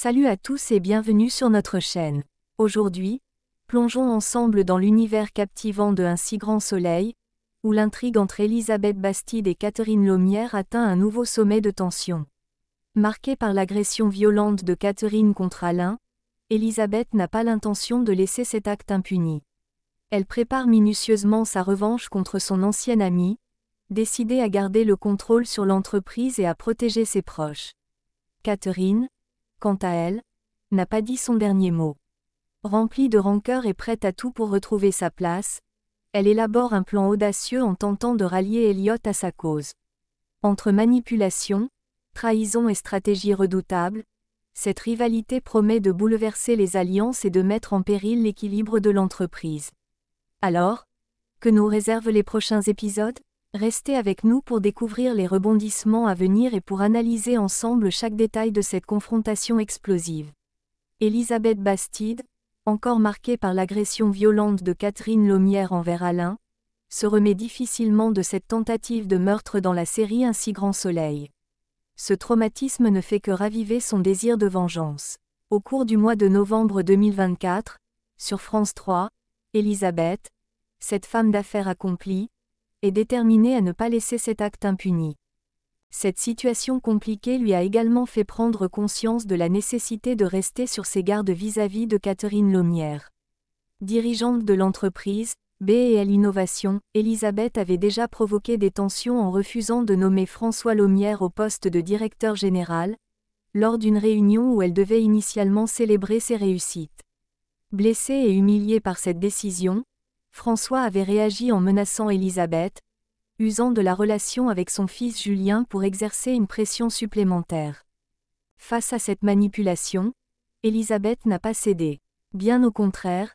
Salut à tous et bienvenue sur notre chaîne. Aujourd'hui, plongeons ensemble dans l'univers captivant de Un si grand soleil, où l'intrigue entre Elisabeth Bastide et Catherine Lomière atteint un nouveau sommet de tension. Marquée par l'agression violente de Catherine contre Alain, Elisabeth n'a pas l'intention de laisser cet acte impuni. Elle prépare minutieusement sa revanche contre son ancienne amie, décidée à garder le contrôle sur l'entreprise et à protéger ses proches. Catherine, quant à elle, n'a pas dit son dernier mot. Remplie de rancœur et prête à tout pour retrouver sa place, elle élabore un plan audacieux en tentant de rallier Elliot à sa cause. Entre manipulation, trahison et stratégie redoutable, cette rivalité promet de bouleverser les alliances et de mettre en péril l'équilibre de l'entreprise. Alors, que nous réservent les prochains épisodes Restez avec nous pour découvrir les rebondissements à venir et pour analyser ensemble chaque détail de cette confrontation explosive. Elisabeth Bastide, encore marquée par l'agression violente de Catherine Lomière envers Alain, se remet difficilement de cette tentative de meurtre dans la série Un si grand soleil. Ce traumatisme ne fait que raviver son désir de vengeance. Au cours du mois de novembre 2024, sur France 3, Elisabeth, cette femme d'affaires accomplie, est déterminé à ne pas laisser cet acte impuni. Cette situation compliquée lui a également fait prendre conscience de la nécessité de rester sur ses gardes vis-à-vis de Catherine Lomière. Dirigeante de l'entreprise, BL Innovation, Elisabeth avait déjà provoqué des tensions en refusant de nommer François Lomière au poste de directeur général, lors d'une réunion où elle devait initialement célébrer ses réussites. Blessée et humiliée par cette décision, François avait réagi en menaçant Élisabeth, usant de la relation avec son fils Julien pour exercer une pression supplémentaire. Face à cette manipulation, Élisabeth n'a pas cédé. Bien au contraire,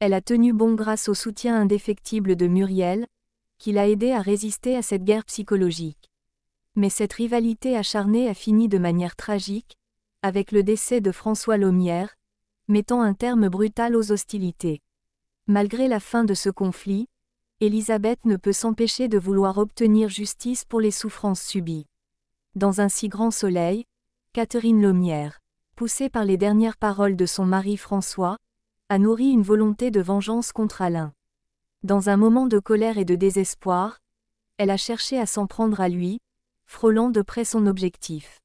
elle a tenu bon grâce au soutien indéfectible de Muriel, qui l'a aidé à résister à cette guerre psychologique. Mais cette rivalité acharnée a fini de manière tragique, avec le décès de François Lomière, mettant un terme brutal aux hostilités. Malgré la fin de ce conflit, Elisabeth ne peut s'empêcher de vouloir obtenir justice pour les souffrances subies. Dans un si grand soleil, Catherine Lomière, poussée par les dernières paroles de son mari François, a nourri une volonté de vengeance contre Alain. Dans un moment de colère et de désespoir, elle a cherché à s'en prendre à lui, frôlant de près son objectif.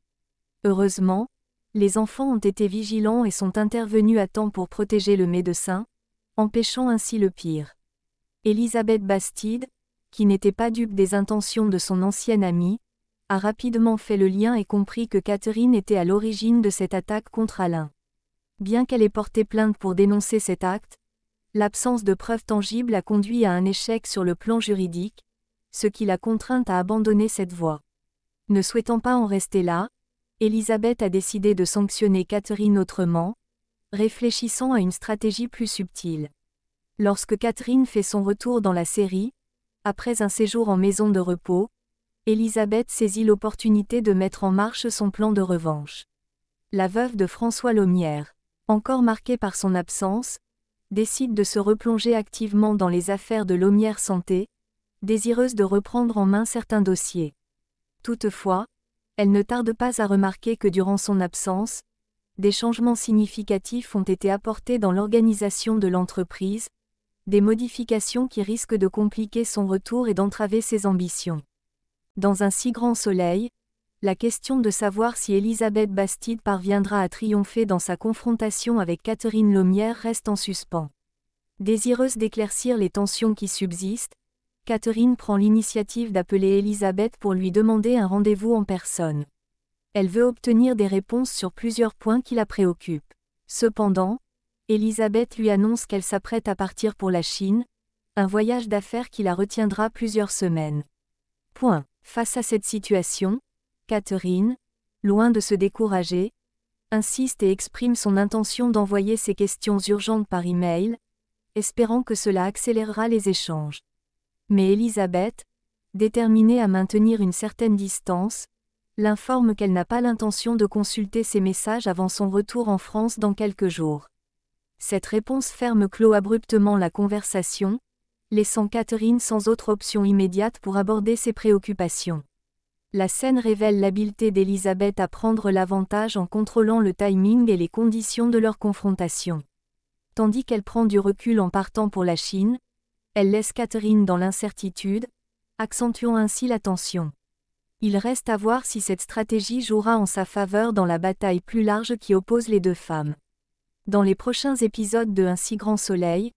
Heureusement, les enfants ont été vigilants et sont intervenus à temps pour protéger le médecin, empêchant ainsi le pire. Elisabeth Bastide, qui n'était pas dupe des intentions de son ancienne amie, a rapidement fait le lien et compris que Catherine était à l'origine de cette attaque contre Alain. Bien qu'elle ait porté plainte pour dénoncer cet acte, l'absence de preuves tangibles a conduit à un échec sur le plan juridique, ce qui l'a contrainte à abandonner cette voie. Ne souhaitant pas en rester là, Elisabeth a décidé de sanctionner Catherine autrement, réfléchissant à une stratégie plus subtile. Lorsque Catherine fait son retour dans la série, après un séjour en maison de repos, Elisabeth saisit l'opportunité de mettre en marche son plan de revanche. La veuve de François Lomière, encore marquée par son absence, décide de se replonger activement dans les affaires de Lomière Santé, désireuse de reprendre en main certains dossiers. Toutefois, elle ne tarde pas à remarquer que durant son absence, des changements significatifs ont été apportés dans l'organisation de l'entreprise, des modifications qui risquent de compliquer son retour et d'entraver ses ambitions. Dans un si grand soleil, la question de savoir si Elisabeth Bastide parviendra à triompher dans sa confrontation avec Catherine Lomière reste en suspens. Désireuse d'éclaircir les tensions qui subsistent, Catherine prend l'initiative d'appeler Elisabeth pour lui demander un rendez-vous en personne elle veut obtenir des réponses sur plusieurs points qui la préoccupent. Cependant, Elisabeth lui annonce qu'elle s'apprête à partir pour la Chine, un voyage d'affaires qui la retiendra plusieurs semaines. Point. Face à cette situation, Catherine, loin de se décourager, insiste et exprime son intention d'envoyer ses questions urgentes par email, espérant que cela accélérera les échanges. Mais Elisabeth, déterminée à maintenir une certaine distance, l'informe qu'elle n'a pas l'intention de consulter ses messages avant son retour en France dans quelques jours. Cette réponse ferme clos abruptement la conversation, laissant Catherine sans autre option immédiate pour aborder ses préoccupations. La scène révèle l'habileté d'Elisabeth à prendre l'avantage en contrôlant le timing et les conditions de leur confrontation. Tandis qu'elle prend du recul en partant pour la Chine, elle laisse Catherine dans l'incertitude, accentuant ainsi la tension. Il reste à voir si cette stratégie jouera en sa faveur dans la bataille plus large qui oppose les deux femmes. Dans les prochains épisodes de Un si grand soleil,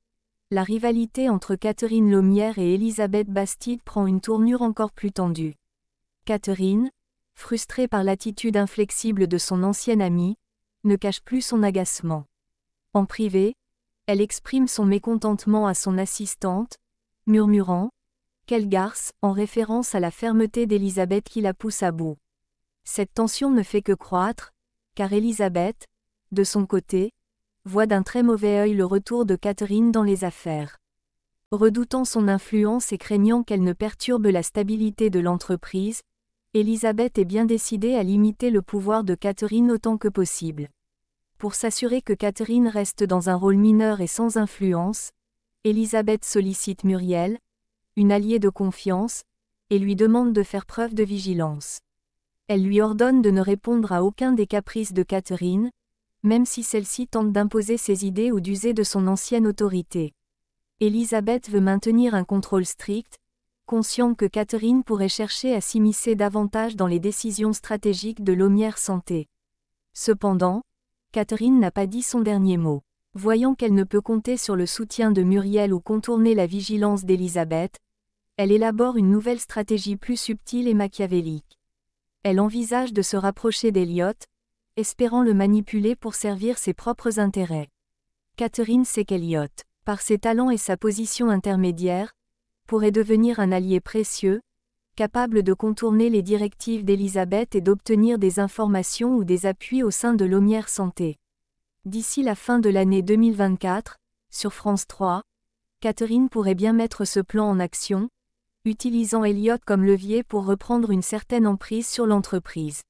la rivalité entre Catherine Lomière et Elisabeth Bastide prend une tournure encore plus tendue. Catherine, frustrée par l'attitude inflexible de son ancienne amie, ne cache plus son agacement. En privé, elle exprime son mécontentement à son assistante, murmurant quelle garce, en référence à la fermeté d'Elisabeth qui la pousse à bout. Cette tension ne fait que croître, car Élisabeth, de son côté, voit d'un très mauvais œil le retour de Catherine dans les affaires. Redoutant son influence et craignant qu'elle ne perturbe la stabilité de l'entreprise, Élisabeth est bien décidée à limiter le pouvoir de Catherine autant que possible. Pour s'assurer que Catherine reste dans un rôle mineur et sans influence, Élisabeth sollicite Muriel, une alliée de confiance, et lui demande de faire preuve de vigilance. Elle lui ordonne de ne répondre à aucun des caprices de Catherine, même si celle-ci tente d'imposer ses idées ou d'user de son ancienne autorité. Elisabeth veut maintenir un contrôle strict, consciente que Catherine pourrait chercher à s'immiscer davantage dans les décisions stratégiques de l'Aumière Santé. Cependant, Catherine n'a pas dit son dernier mot. Voyant qu'elle ne peut compter sur le soutien de Muriel ou contourner la vigilance d'Elisabeth, elle élabore une nouvelle stratégie plus subtile et machiavélique. Elle envisage de se rapprocher d'Eliot, espérant le manipuler pour servir ses propres intérêts. Catherine sait qu'Eliot, par ses talents et sa position intermédiaire, pourrait devenir un allié précieux, capable de contourner les directives d'Elisabeth et d'obtenir des informations ou des appuis au sein de l'Aumière Santé. D'ici la fin de l'année 2024, sur France 3, Catherine pourrait bien mettre ce plan en action, utilisant Elliott comme levier pour reprendre une certaine emprise sur l'entreprise.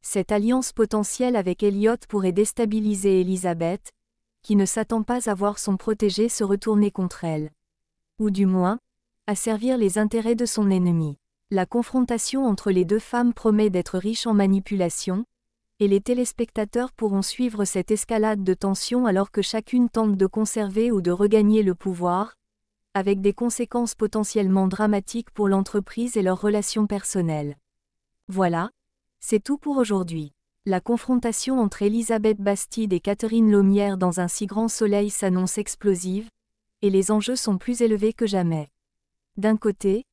Cette alliance potentielle avec Elliott pourrait déstabiliser Elisabeth, qui ne s'attend pas à voir son protégé se retourner contre elle. Ou du moins, à servir les intérêts de son ennemi. La confrontation entre les deux femmes promet d'être riche en manipulation, et les téléspectateurs pourront suivre cette escalade de tension alors que chacune tente de conserver ou de regagner le pouvoir, avec des conséquences potentiellement dramatiques pour l'entreprise et leurs relations personnelles. Voilà, c'est tout pour aujourd'hui. La confrontation entre Elisabeth Bastide et Catherine Lomière dans un si grand soleil s'annonce explosive, et les enjeux sont plus élevés que jamais. D'un côté,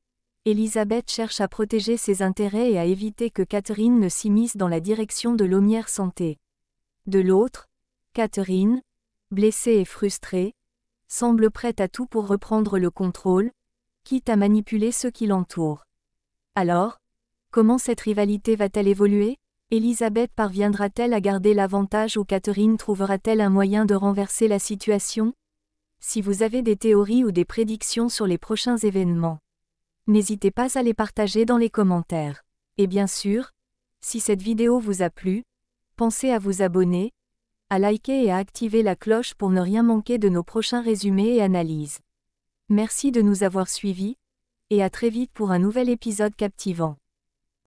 Elisabeth cherche à protéger ses intérêts et à éviter que Catherine ne s'immisce dans la direction de l'omière Santé. De l'autre, Catherine, blessée et frustrée, semble prête à tout pour reprendre le contrôle, quitte à manipuler ceux qui l'entourent. Alors, comment cette rivalité va-t-elle évoluer Elisabeth parviendra-t-elle à garder l'avantage ou Catherine trouvera-t-elle un moyen de renverser la situation Si vous avez des théories ou des prédictions sur les prochains événements, n'hésitez pas à les partager dans les commentaires. Et bien sûr, si cette vidéo vous a plu, pensez à vous abonner, à liker et à activer la cloche pour ne rien manquer de nos prochains résumés et analyses. Merci de nous avoir suivis, et à très vite pour un nouvel épisode captivant.